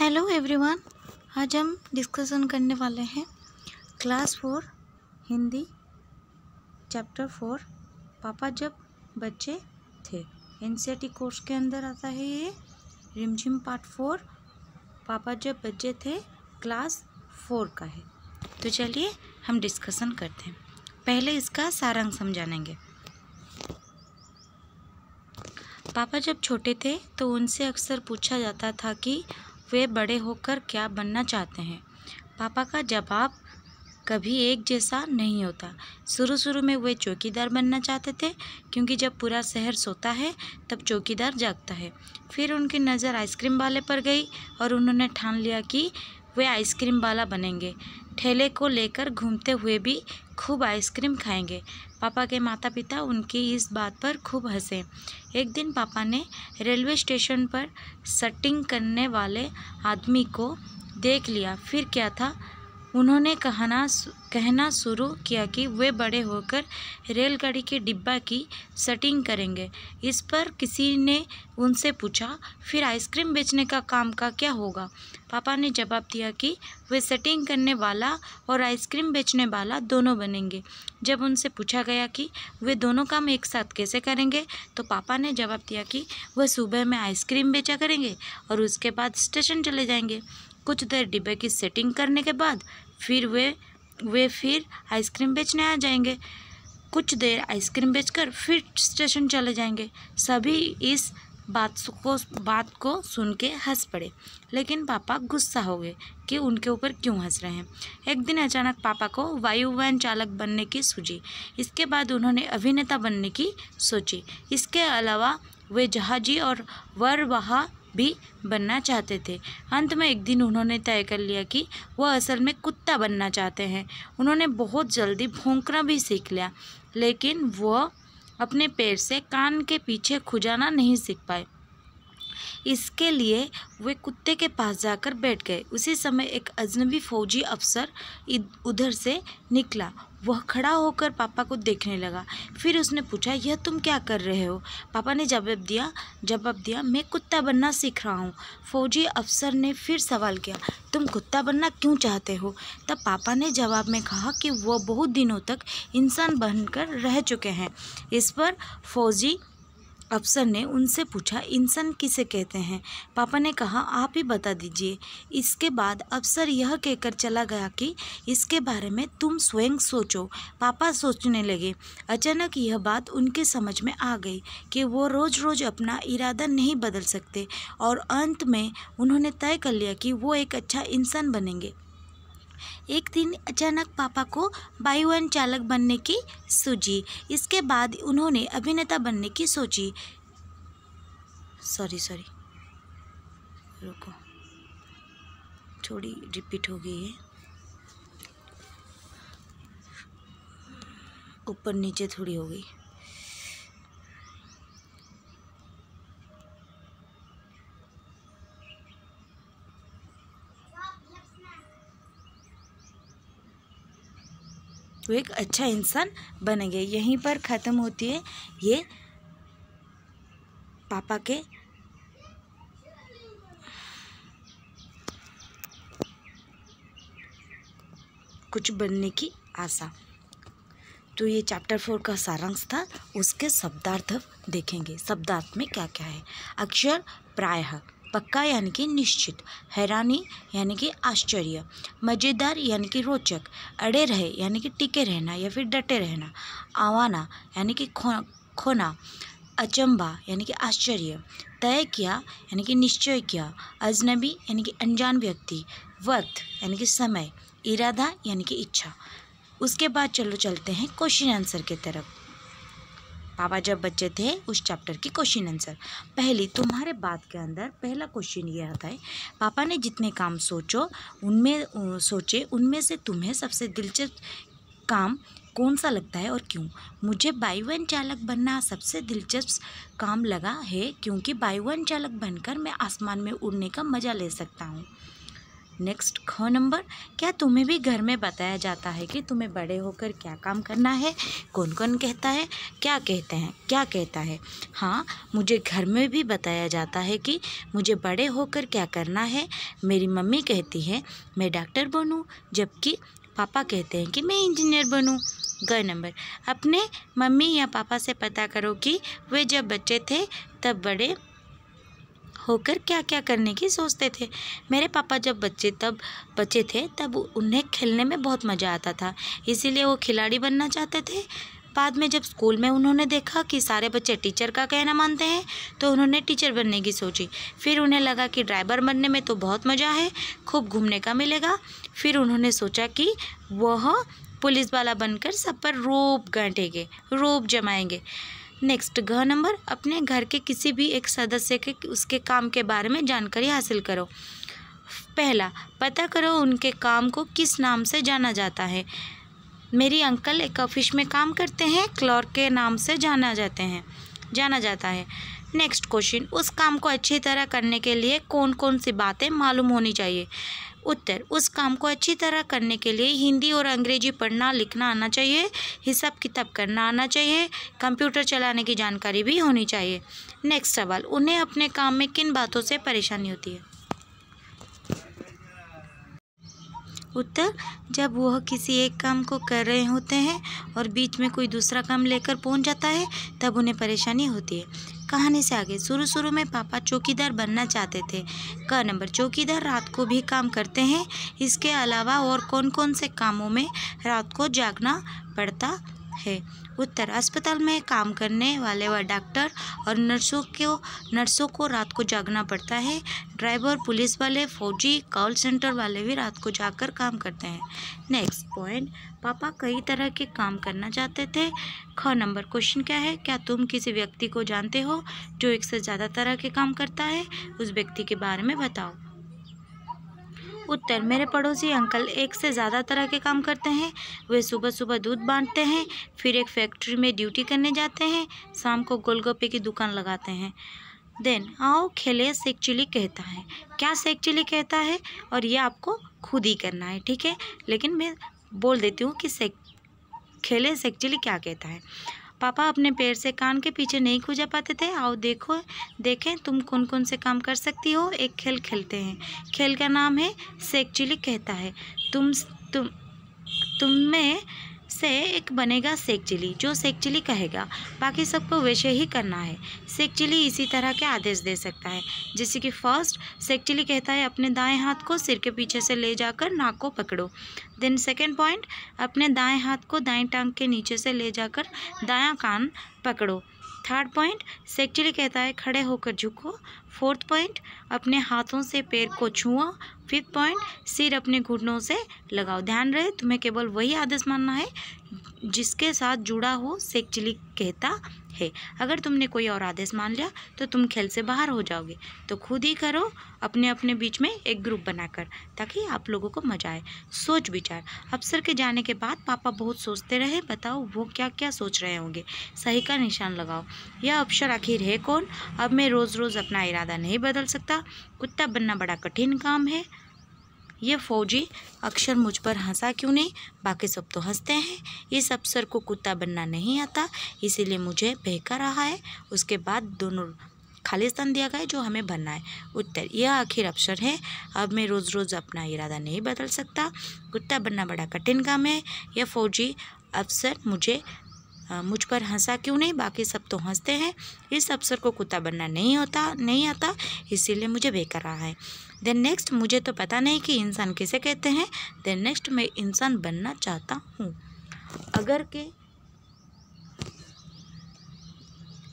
hello everyone आज हम discussion करने वाले हैं class four Hindi chapter four पापा जब बच्चे थे एन कोर्स e के अंदर आता है ये रिमझिम पार्ट फोर पापा जब बच्चे थे क्लास फोर का है तो चलिए हम डिस्कशन करते हैं पहले इसका सारंग समझानेंगे पापा जब छोटे थे तो उनसे अक्सर पूछा जाता था कि वे बड़े होकर क्या बनना चाहते हैं पापा का जवाब कभी एक जैसा नहीं होता शुरू शुरू में वे चौकीदार बनना चाहते थे क्योंकि जब पूरा शहर सोता है तब चौकीदार जागता है फिर उनकी नज़र आइसक्रीम वाले पर गई और उन्होंने ठान लिया कि वे आइसक्रीम वाला बनेंगे ठेले को लेकर घूमते हुए भी खूब आइसक्रीम खाएंगे पापा के माता पिता उनकी इस बात पर खूब हंसे एक दिन पापा ने रेलवे स्टेशन पर सटिंग करने वाले आदमी को देख लिया फिर क्या था उन्होंने कहना कहना शुरू किया कि वे बड़े होकर रेलगाड़ी के डिब्बा की सेटिंग करेंगे इस पर किसी ने उनसे पूछा फिर आइसक्रीम बेचने का काम का क्या होगा पापा ने जवाब दिया कि वे सेटिंग करने वाला और आइसक्रीम बेचने वाला दोनों बनेंगे जब उनसे पूछा गया कि वे दोनों काम एक साथ कैसे करेंगे तो पापा ने जवाब दिया कि वह सुबह में आइसक्रीम बेचा करेंगे और उसके बाद स्टेशन चले जाएंगे कुछ देर डिब्बे की सेटिंग करने के बाद फिर वे वे फिर आइसक्रीम बेचने आ जाएंगे कुछ देर आइसक्रीम बेचकर फिर स्टेशन चले जाएंगे सभी इस बात को बात को सुन के हंस पड़े लेकिन पापा गुस्सा हो गए कि उनके ऊपर क्यों हंस रहे हैं एक दिन अचानक पापा को वायुयान चालक बनने की सूझी इसके बाद उन्होंने अभिनेता बनने की सोची इसके अलावा वे जहाजी और वरवाहा भी बनना चाहते थे अंत में एक दिन उन्होंने तय कर लिया कि वह असल में कुत्ता बनना चाहते हैं उन्होंने बहुत जल्दी भोंकना भी सीख लिया लेकिन वह अपने पैर से कान के पीछे खुजाना नहीं सीख पाए इसके लिए वे कुत्ते के पास जाकर बैठ गए उसी समय एक अजनबी फौजी अफसर उधर से निकला वह खड़ा होकर पापा को देखने लगा फिर उसने पूछा यह तुम क्या कर रहे हो पापा ने जवाब दिया जवाब दिया मैं कुत्ता बनना सीख रहा हूँ फौजी अफसर ने फिर सवाल किया तुम कुत्ता बनना क्यों चाहते हो तब पापा ने जवाब में कहा कि वह बहुत दिनों तक इंसान बनकर रह चुके हैं इस पर फौजी अफसर ने उनसे पूछा इंसान किसे कहते हैं पापा ने कहा आप ही बता दीजिए इसके बाद अफसर यह कहकर चला गया कि इसके बारे में तुम स्वयं सोचो पापा सोचने लगे अचानक यह बात उनके समझ में आ गई कि वो रोज़ रोज़ अपना इरादा नहीं बदल सकते और अंत में उन्होंने तय कर लिया कि वो एक अच्छा इंसान बनेंगे एक दिन अचानक पापा को बायुवन वन चालक बनने की सूझी इसके बाद उन्होंने अभिनेता बनने की सोची सॉरी सॉरी रुको थोड़ी रिपीट हो गई है ऊपर नीचे थोड़ी हो गई वो एक अच्छा इंसान बनेंगे यहीं पर ख़त्म होती है ये पापा के कुछ बनने की आशा तो ये चैप्टर फोर का सारांश था उसके शब्दार्थ देखेंगे शब्दार्थ में क्या क्या है अक्षर प्रायः पक्का यानी कि निश्चित हैरानी यानी कि आश्चर्य मज़ेदार यानी कि रोचक अड़े रहे यानी कि टिके रहना या फिर डटे रहना आवाना यानी कि खो खोना अचंबा यानी कि आश्चर्य तय किया यानी कि निश्चय किया अजनबी यानी कि अनजान व्यक्ति वक्त यानी कि समय इरादा यानी कि इच्छा उसके बाद चलो चलते हैं क्वेश्चन आंसर की तरफ पापा जब बच्चे थे उस चैप्टर की क्वेश्चन आंसर पहली तुम्हारे बात के अंदर पहला क्वेश्चन ये आता है पापा ने जितने काम सोचो उनमें सोचे उनमें से तुम्हें सबसे दिलचस्प काम कौन सा लगता है और क्यों मुझे बाई वन चालक बनना सबसे दिलचस्प काम लगा है क्योंकि बाई वन चालक बनकर मैं आसमान में उड़ने का मज़ा ले सकता हूँ नेक्स्ट ख नंबर क्या तुम्हें भी घर में बताया जाता है कि तुम्हें बड़े होकर क्या काम करना है कौन कौन कहता है क्या कहते हैं क्या कहता है हाँ मुझे घर में भी बताया जाता है कि मुझे बड़े होकर क्या करना है मेरी मम्मी कहती है मैं डॉक्टर बनूँ जबकि पापा कहते हैं कि मैं इंजीनियर बनूँ ग नंबर अपने मम्मी या पापा से पता करो कि वे जब बच्चे थे तब बड़े होकर क्या क्या करने की सोचते थे मेरे पापा जब बच्चे तब बच्चे थे तब उन्हें खेलने में बहुत मज़ा आता था इसीलिए वो खिलाड़ी बनना चाहते थे बाद में जब स्कूल में उन्होंने देखा कि सारे बच्चे टीचर का कहना मानते हैं तो उन्होंने टीचर बनने की सोची फिर उन्हें लगा कि ड्राइवर बनने में तो बहुत मज़ा है खूब घूमने का मिलेगा फिर उन्होंने सोचा कि वह पुलिस वाला बनकर सब पर रोब गांटेंगे रोब जमाएंगे नेक्स्ट घ नंबर अपने घर के किसी भी एक सदस्य के उसके काम के बारे में जानकारी हासिल करो पहला पता करो उनके काम को किस नाम से जाना जाता है मेरी अंकल एक ऑफिस में काम करते हैं क्लॉर्क के नाम से जाना जाते हैं जाना जाता है नेक्स्ट क्वेश्चन उस काम को अच्छी तरह करने के लिए कौन कौन सी बातें मालूम होनी चाहिए उत्तर उस काम को अच्छी तरह करने के लिए हिंदी और अंग्रेजी पढ़ना लिखना आना चाहिए हिसाब किताब करना आना चाहिए कंप्यूटर चलाने की जानकारी भी होनी चाहिए नेक्स्ट सवाल उन्हें अपने काम में किन बातों से परेशानी होती है उत्तर जब वह किसी एक काम को कर रहे होते हैं और बीच में कोई दूसरा काम लेकर पहुंच जाता है तब उन्हें परेशानी होती है कहानी से आगे शुरू शुरू में पापा चौकीदार बनना चाहते थे क नंबर चौकीदार रात को भी काम करते हैं इसके अलावा और कौन कौन से कामों में रात को जागना पड़ता है उत्तर अस्पताल में काम करने वाले व डॉक्टर और नर्सों को नर्सों को रात को जागना पड़ता है ड्राइवर पुलिस वाले फौजी कॉल सेंटर वाले भी रात को जाकर काम करते हैं नेक्स्ट पॉइंट पापा कई तरह के काम करना चाहते थे ख नंबर क्वेश्चन क्या है क्या तुम किसी व्यक्ति को जानते हो जो एक से ज़्यादा तरह के काम करता है उस व्यक्ति के बारे में बताओ उत्तर मेरे पड़ोसी अंकल एक से ज़्यादा तरह के काम करते हैं वे सुबह सुबह दूध बांटते हैं फिर एक फैक्ट्री में ड्यूटी करने जाते हैं शाम को गोलगप्पे की दुकान लगाते हैं देन आओ खेले सेक चिली कहता है क्या सेक चिली कहता है और ये आपको खुद ही करना है ठीक है लेकिन मैं बोल देती हूँ कि सेक खेले सेक चिली क्या कहता है पापा अपने पैर से कान के पीछे नहीं खुजा पाते थे आओ देखो देखें तुम कौन कौन से काम कर सकती हो एक खेल खेलते हैं खेल का नाम है सेक्चुअली कहता है तुम तुम तुम में से एक बनेगा सेक चिली जो सेक चिली कहेगा बाकी सबको वैसे ही करना है सेक चिली इसी तरह के आदेश दे सकता है जैसे कि फर्स्ट सेक चिली कहता है अपने दाएं हाथ को सिर के पीछे से ले जाकर नाक को पकड़ो देन सेकेंड पॉइंट अपने दाएं हाथ को दाएं टांग के नीचे से ले जाकर दायां कान पकड़ो थर्ड पॉइंट सेक्चुअली कहता है खड़े होकर झुको फोर्थ पॉइंट अपने हाथों से पैर को छुआ फिफ्थ पॉइंट सिर अपने घुटनों से लगाओ ध्यान रहे तुम्हें केवल वही आदेश मानना है जिसके साथ जुड़ा हो सेक्चुअली कहता है अगर तुमने कोई और आदेश मान लिया तो तुम खेल से बाहर हो जाओगे तो खुद ही करो अपने अपने बीच में एक ग्रुप बनाकर ताकि आप लोगों को मजा आए सोच विचार अफसर के जाने के बाद पापा बहुत सोचते रहे बताओ वो क्या क्या सोच रहे होंगे सही का निशान लगाओ यह अफसर आखिर है कौन अब मैं रोज़ रोज़ अपना इरादा नहीं बदल सकता कुत्ता बनना बड़ा कठिन काम है ये फौजी अक्सर मुझ पर हंसा क्यों नहीं बाकी सब तो हंसते हैं इस अफसर को कुत्ता बनना नहीं आता इसीलिए मुझे बहका रहा है उसके बाद दोनों खालिस्तान दिया गया जो हमें बनना है उत्तर यह आखिर अवसर है अब मैं रोज़ रोज़ अपना इरादा नहीं बदल सकता कुत्ता बनना बड़ा कठिन काम है यह फौजी अफसर मुझे मुझ पर हंसा क्यों नहीं बाकी सब तो हंसते हैं इस अफसर को कुत्ता बनना नहीं होता नहीं आता इसीलिए मुझे बेकर रहा है देन नेक्स्ट मुझे तो पता नहीं कि इंसान किसे कहते हैं देन नेक्स्ट मैं इंसान बनना चाहता हूँ अगर के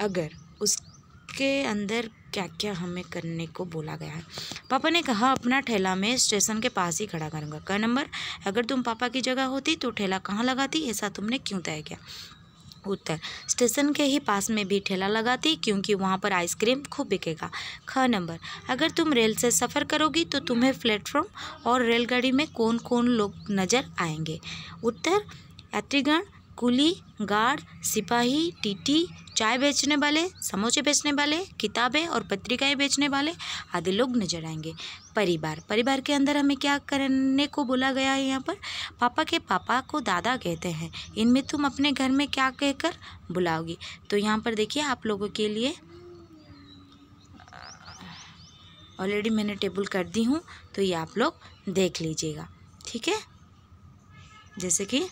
अगर उसके अंदर क्या क्या हमें करने को बोला गया है पापा ने कहा अपना ठेला मैं स्टेशन के पास ही खड़ा करूँगा क नंबर अगर तुम पापा की जगह होती तो ठेला कहाँ लगाती ऐसा तुमने क्यों तय किया उत्तर है स्टेशन के ही पास में भी ठेला लगाती क्योंकि वहाँ पर आइसक्रीम खूब बिकेगा ख नंबर अगर तुम रेल से सफ़र करोगी तो तुम्हें प्लेटफॉर्म और रेलगाड़ी में कौन कौन लोग नज़र आएंगे उत्तर यात्रीगण कुली गार्ड सिपाही टीटी चाय बेचने वाले समोसे बेचने वाले किताबें और पत्रिकाएं बेचने वाले आदि लोग नजर आएंगे परिवार परिवार के अंदर हमें क्या करने को बोला गया है यहाँ पर पापा के पापा को दादा कहते हैं इनमें तुम अपने घर में क्या कहकर बुलाओगी तो यहाँ पर देखिए आप लोगों के लिए ऑलरेडी मैंने टेबल कर दी हूँ तो ये आप लोग देख लीजिएगा ठीक है जैसे कि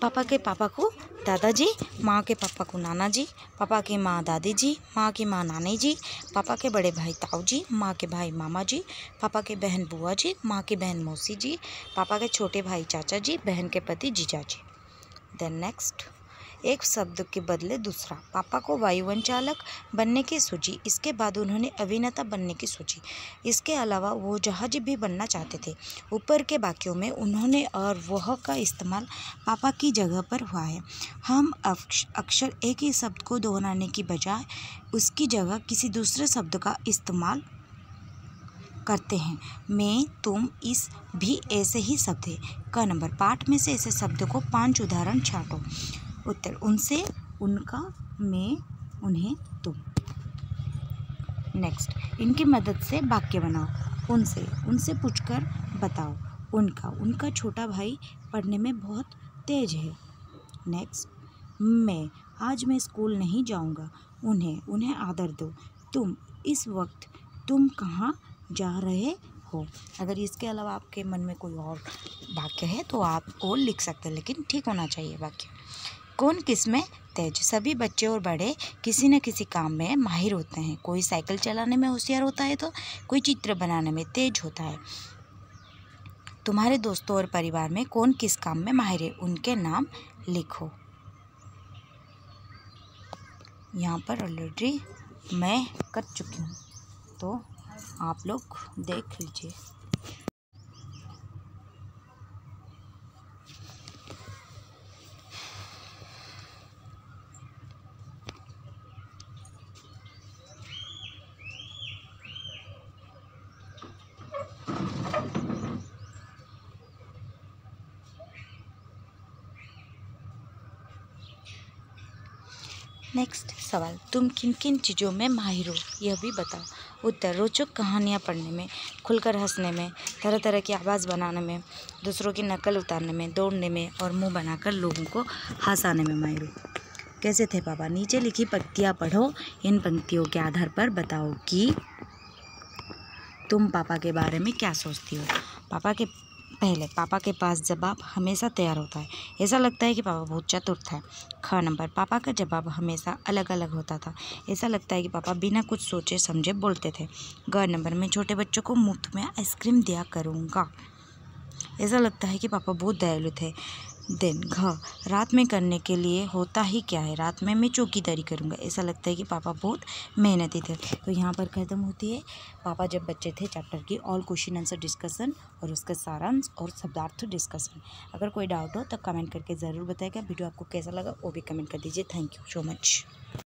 पापा के पापा को दादाजी माँ के पापा को नाना जी पापा के माँ दादी जी माँ की माँ नानी जी पापा के बड़े भाई ताऊ जी माँ के भाई मामा जी पापा के बहन बुआ जी माँ की बहन मौसी जी पापा के छोटे भाई चाचा जी बहन के पति जीजा जी देन नेक्स्ट एक शब्द के बदले दूसरा पापा को वायुवन चालक बनने की सोची इसके बाद उन्होंने अभिनेता बनने की सोची इसके अलावा वो जहाज भी बनना चाहते थे ऊपर के वाक्यों में उन्होंने और वह का इस्तेमाल पापा की जगह पर हुआ है हम अक्सर एक ही शब्द को दोहराने की बजाय उसकी जगह किसी दूसरे शब्द का इस्तेमाल करते हैं मैं तुम इस भी ऐसे ही शब्द है का नंबर पाठ में से ऐसे शब्द को पांच उदाहरण छाटो उत्तर उनसे उनका मैं उन्हें तुम नेक्स्ट इनकी मदद से वाक्य बनाओ उनसे उनसे पूछकर बताओ उनका उनका छोटा भाई पढ़ने में बहुत तेज है नेक्स्ट मैं आज मैं स्कूल नहीं जाऊंगा उन्हें उन्हें आदर दो तुम इस वक्त तुम कहाँ जा रहे हो अगर इसके अलावा आपके मन में कोई और वाक्य है तो आप वो लिख सकते हैं लेकिन ठीक होना चाहिए वाक्य कौन किस में तेज सभी बच्चे और बड़े किसी न किसी काम में माहिर होते हैं कोई साइकिल चलाने में होशियार होता है तो कोई चित्र बनाने में तेज होता है तुम्हारे दोस्तों और परिवार में कौन किस काम में माहिर है उनके नाम लिखो यहाँ पर ऑलरेडी मैं कर चुकी हूँ तो आप लोग देख लीजिए नेक्स्ट सवाल तुम किन किन चीज़ों में माहिर हो यह भी बताओ उत्तर रोचक कहानियाँ पढ़ने में खुलकर हंसने में तरह तरह की आवाज़ बनाने में दूसरों की नकल उतारने में दौड़ने में और मुंह बनाकर लोगों को हंसाने में माहिर हो कैसे थे पापा नीचे लिखी पंक्तियाँ पढ़ो इन पंक्तियों के आधार पर बताओ कि तुम पापा के बारे में क्या सोचती हो पापा के पहले पापा के पास जवाब हमेशा तैयार होता है ऐसा लगता है कि पापा बहुत चतुर था ख नंबर पापा का जवाब हमेशा अलग अलग होता था ऐसा लगता है कि पापा बिना कुछ सोचे समझे बोलते थे ग नंबर मैं छोटे बच्चों को मुफ्त में आइसक्रीम दिया करूँगा ऐसा लगता है कि पापा बहुत दयालु थे दिन घ रात में करने के लिए होता ही क्या है रात में मैं चौकीदारी करूँगा ऐसा लगता है कि पापा बहुत मेहनती थे तो यहाँ पर ख़त्म होती है पापा जब बच्चे थे चैप्टर की ऑल क्वेश्चन आंसर डिस्कसन और उसका सारांश और शब्दार्थ डिस्कसन अगर कोई डाउट हो तो कमेंट करके ज़रूर बताएगा वीडियो आपको कैसा लगा वो भी कमेंट कर दीजिए थैंक यू सो मच